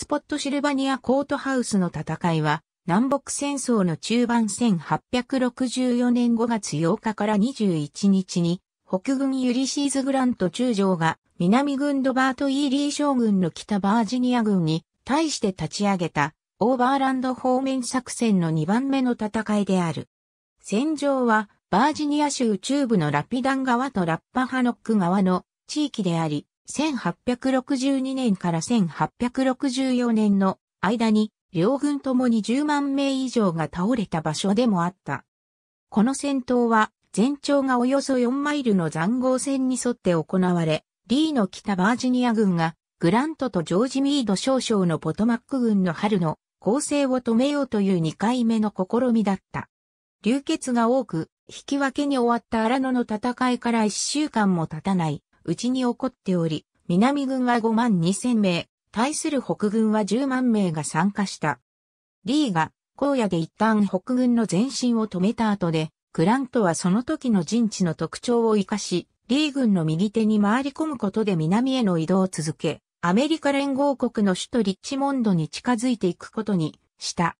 スポットシルバニアコートハウスの戦いは、南北戦争の中盤1864年5月8日から21日に、北軍ユリシーズ・グラント中将が南軍ドバート・イーリー将軍の北バージニア軍に対して立ち上げたオーバーランド方面作戦の2番目の戦いである。戦場はバージニア州中部のラピダン川とラッパハノック川の地域であり、1862年から1864年の間に両軍ともに10万名以上が倒れた場所でもあった。この戦闘は全長がおよそ4マイルの残壕戦に沿って行われ、リーの北バージニア軍がグラントとジョージ・ミード少将のポトマック軍の春の攻勢を止めようという2回目の試みだった。流血が多く、引き分けに終わった荒野の戦いから1週間も経たないうちに起こっており、南軍は5万2千名、対する北軍は10万名が参加した。リーが、荒野で一旦北軍の前進を止めた後で、グラントはその時の陣地の特徴を活かし、リー軍の右手に回り込むことで南への移動を続け、アメリカ連合国の首都リッチモンドに近づいていくことにした。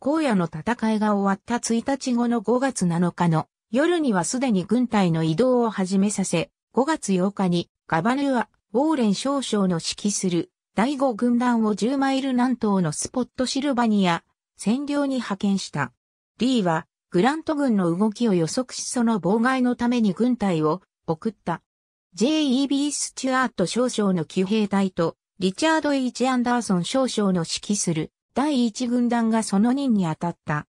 荒野の戦いが終わった1日後の5月7日の夜にはすでに軍隊の移動を始めさせ、5月8日にガバヌア・ウォーレン少将の指揮する第5軍団を10マイル南東のスポットシルバニア占領に派遣した。リーはグラント軍の動きを予測しその妨害のために軍隊を送った。J.E.B. スチュアート少将の騎兵隊とリチャード・ H・ アンダーソン少将の指揮する第1軍団がその任に当たった。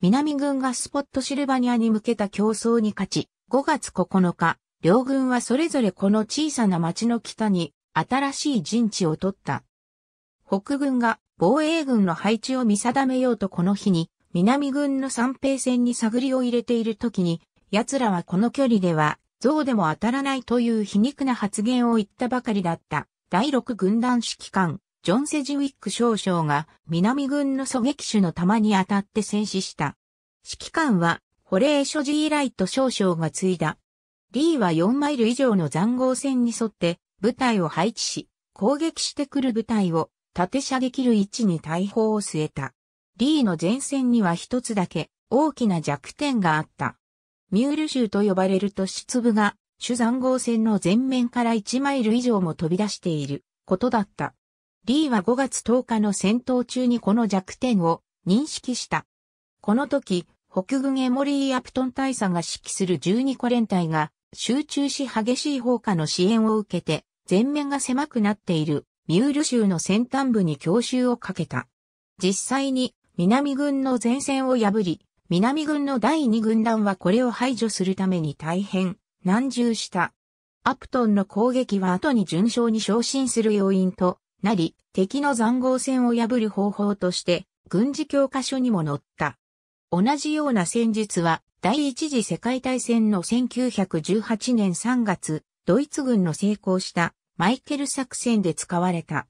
南軍がスポットシルバニアに向けた競争に勝ち、5月9日、両軍はそれぞれこの小さな町の北に新しい陣地を取った。北軍が防衛軍の配置を見定めようとこの日に南軍の三平線に探りを入れている時に奴らはこの距離では像でも当たらないという皮肉な発言を言ったばかりだった第6軍団指揮官ジョン・セジウィック少将が南軍の狙撃手の弾に当たって戦死した。指揮官は、保冷所シジー・ライト少将が継いだリーは4マイル以上の残壕戦に沿って部隊を配置し、攻撃してくる部隊を縦射撃きる位置に大砲を据えた。リーの前線には一つだけ大きな弱点があった。ミュール州と呼ばれる都市粒が主残壕戦の前面から1マイル以上も飛び出していることだった。リーは5月10日の戦闘中にこの弱点を認識した。この時、北軍エモリー・アプトン大佐が指揮する12個連隊が集中し激しい放火の支援を受けて、全面が狭くなっているミュール州の先端部に強襲をかけた。実際に南軍の前線を破り、南軍の第2軍団はこれを排除するために大変難重した。アプトンの攻撃は後に順調に昇進する要因となり、敵の残壕戦を破る方法として軍事教科書にも載った。同じような戦術は、第一次世界大戦の1918年3月、ドイツ軍の成功したマイケル作戦で使われた。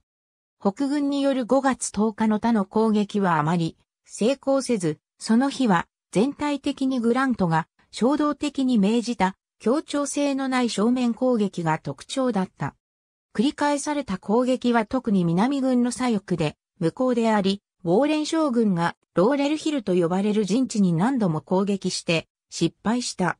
北軍による5月10日の他の攻撃はあまり成功せず、その日は全体的にグラントが衝動的に命じた協調性のない正面攻撃が特徴だった。繰り返された攻撃は特に南軍の左翼で無効であり、ウォーレン将軍がローレルヒルと呼ばれる陣地に何度も攻撃して失敗した。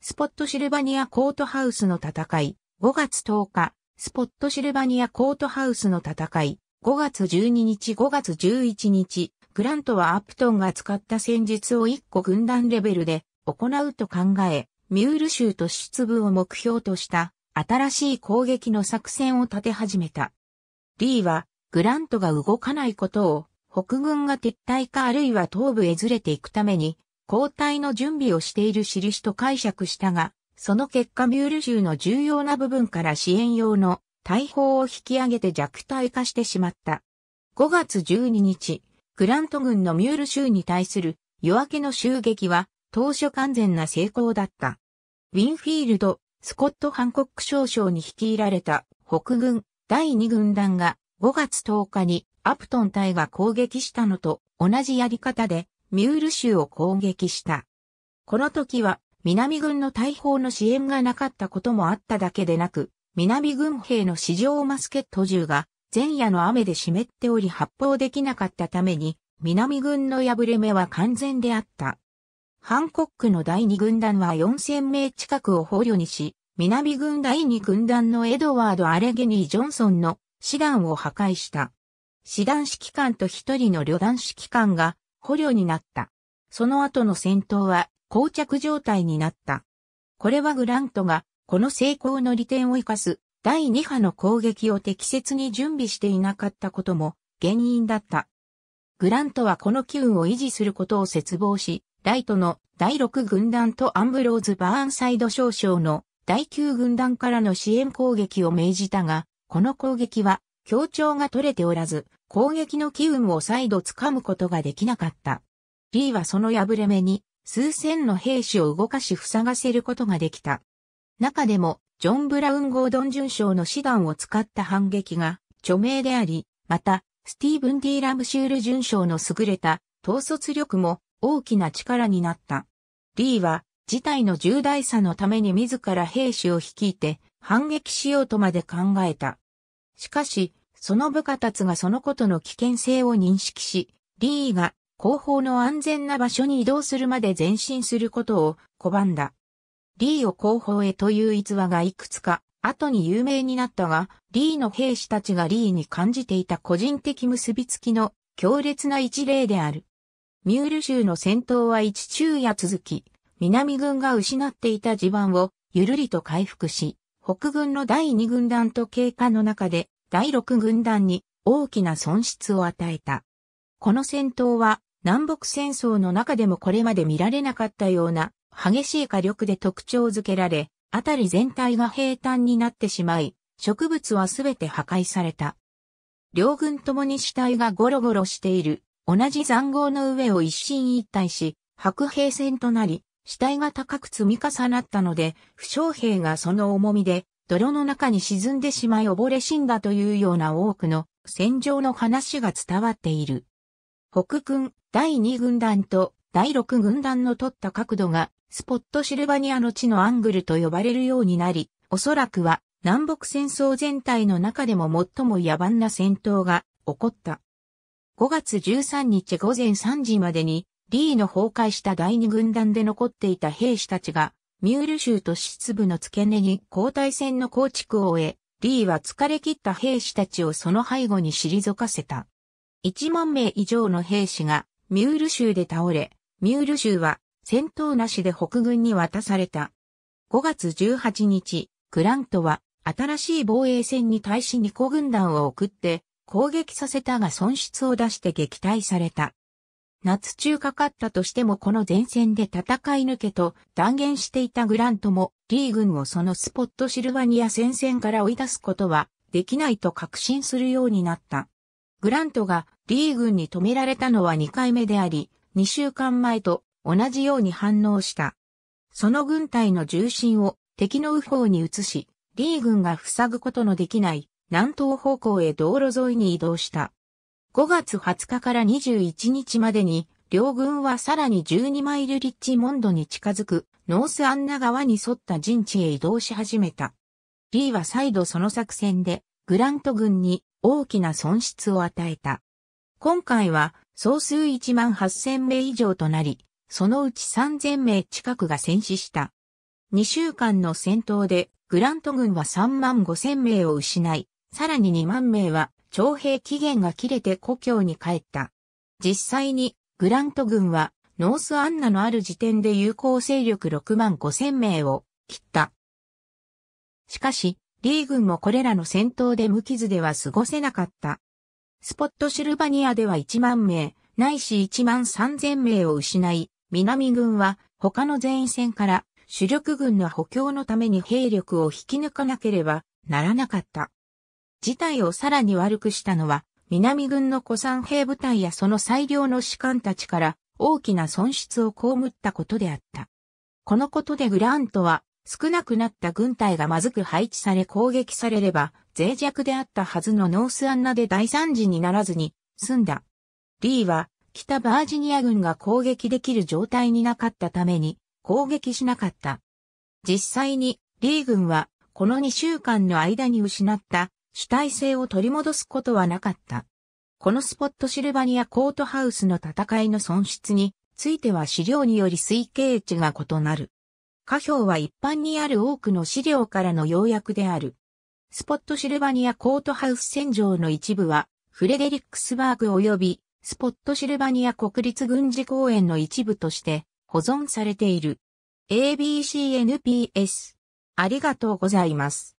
スポットシルバニアコートハウスの戦い、5月10日、スポットシルバニアコートハウスの戦い、5月12日5月11日、グラントはアプトンが使った戦術を1個軍団レベルで行うと考え、ミュール州と出部を目標とした新しい攻撃の作戦を立て始めた。リーはグラントが動かないことを北軍が撤退かあるいは東部へずれていくために、交代の準備をしている印と解釈したが、その結果ミュール州の重要な部分から支援用の大砲を引き上げて弱体化してしまった。5月12日、グラント軍のミュール州に対する夜明けの襲撃は当初完全な成功だった。ウィンフィールド、スコット・ハンコック少将に率いられた北軍第2軍団が5月10日にアプトン隊が攻撃したのと同じやり方でミュール州を攻撃した。この時は南軍の大砲の支援がなかったこともあっただけでなく、南軍兵の市場マスケット銃が前夜の雨で湿っており発砲できなかったために、南軍の破れ目は完全であった。ハンコックの第二軍団は4000名近くを捕虜にし、南軍第二軍団のエドワード・アレゲニー・ジョンソンの師団を破壊した。師団指揮官と一人の旅団指揮官が捕虜になった。その後の戦闘は膠着状態になった。これはグラントがこの成功の利点を生かす第2波の攻撃を適切に準備していなかったことも原因だった。グラントはこの機運を維持することを絶望し、ライトの第6軍団とアンブローズ・バーンサイド少将の第9軍団からの支援攻撃を命じたが、この攻撃は協調が取れておらず、攻撃の機運を再度掴むことができなかった。リーはその破れ目に、数千の兵士を動かし塞がせることができた。中でも、ジョン・ブラウン・ゴードン准将の師団を使った反撃が著名であり、また、スティーブン・ディ・ラムシュール准将の優れた統率力も大きな力になった。リーは、事態の重大さのために自ら兵士を率いて反撃しようとまで考えた。しかし、その部下たちがそのことの危険性を認識し、リーが後方の安全な場所に移動するまで前進することを拒んだ。リーを後方へという逸話がいくつか後に有名になったが、リーの兵士たちがリーに感じていた個人的結びつきの強烈な一例である。ミュール州の戦闘は一昼夜続き、南軍が失っていた地盤をゆるりと回復し、北軍の第二軍団と経過の中で第6軍団に大きな損失を与えた。この戦闘は南北戦争の中でもこれまで見られなかったような激しい火力で特徴づけられ、あたり全体が平坦になってしまい、植物はすべて破壊された。両軍ともに死体がゴロゴロしている、同じ残壕の上を一進一退し、白兵戦となり、死体が高く積み重なったので、負傷兵がその重みで泥の中に沈んでしまい溺れ死んだというような多くの戦場の話が伝わっている。北軍第2軍団と第6軍団の取った角度がスポットシルバニアの地のアングルと呼ばれるようになり、おそらくは南北戦争全体の中でも最も野蛮な戦闘が起こった。5月13日午前3時までに、リーの崩壊した第二軍団で残っていた兵士たちが、ミュール州と市部の付け根に交代戦の構築を終え、リーは疲れ切った兵士たちをその背後に退かせた。1万名以上の兵士がミュール州で倒れ、ミュール州は戦闘なしで北軍に渡された。5月18日、グラントは新しい防衛戦に対し2個軍団を送って攻撃させたが損失を出して撃退された。夏中かかったとしてもこの前線で戦い抜けと断言していたグラントもリー軍をそのスポットシルバニア戦線から追い出すことはできないと確信するようになった。グラントがリー軍に止められたのは2回目であり、2週間前と同じように反応した。その軍隊の重心を敵の右方に移し、リー軍が塞ぐことのできない南東方向へ道路沿いに移動した。5月20日から21日までに、両軍はさらに12マイルリッチモンドに近づく、ノースアンナ川に沿った陣地へ移動し始めた。リーは再度その作戦で、グラント軍に大きな損失を与えた。今回は、総数1万8000名以上となり、そのうち3000名近くが戦死した。2週間の戦闘で、グラント軍は3万5000名を失い、さらに2万名は徴兵期限が切れて故郷に帰った。実際に、グラント軍は、ノースアンナのある時点で有効勢力6万5千名を切った。しかし、リー軍もこれらの戦闘で無傷では過ごせなかった。スポットシルバニアでは1万名、ないし1万3千名を失い、南軍は他の前線から主力軍の補強のために兵力を引き抜かなければならなかった。事態をさらに悪くしたのは、南軍の古参兵部隊やその最良の士官たちから大きな損失を被ったことであった。このことでグラントは少なくなった軍隊がまずく配置され攻撃されれば脆弱であったはずのノースアンナで大惨事にならずに済んだ。リーは北バージニア軍が攻撃できる状態になかったために攻撃しなかった。実際にリー軍はこの2週間の間に失った主体性を取り戻すことはなかった。このスポットシルバニアコートハウスの戦いの損失については資料により推計値が異なる。下表は一般にある多くの資料からの要約である。スポットシルバニアコートハウス戦場の一部は、フレデリックスバーグ及び、スポットシルバニア国立軍事公園の一部として保存されている。ABCNPS。ありがとうございます。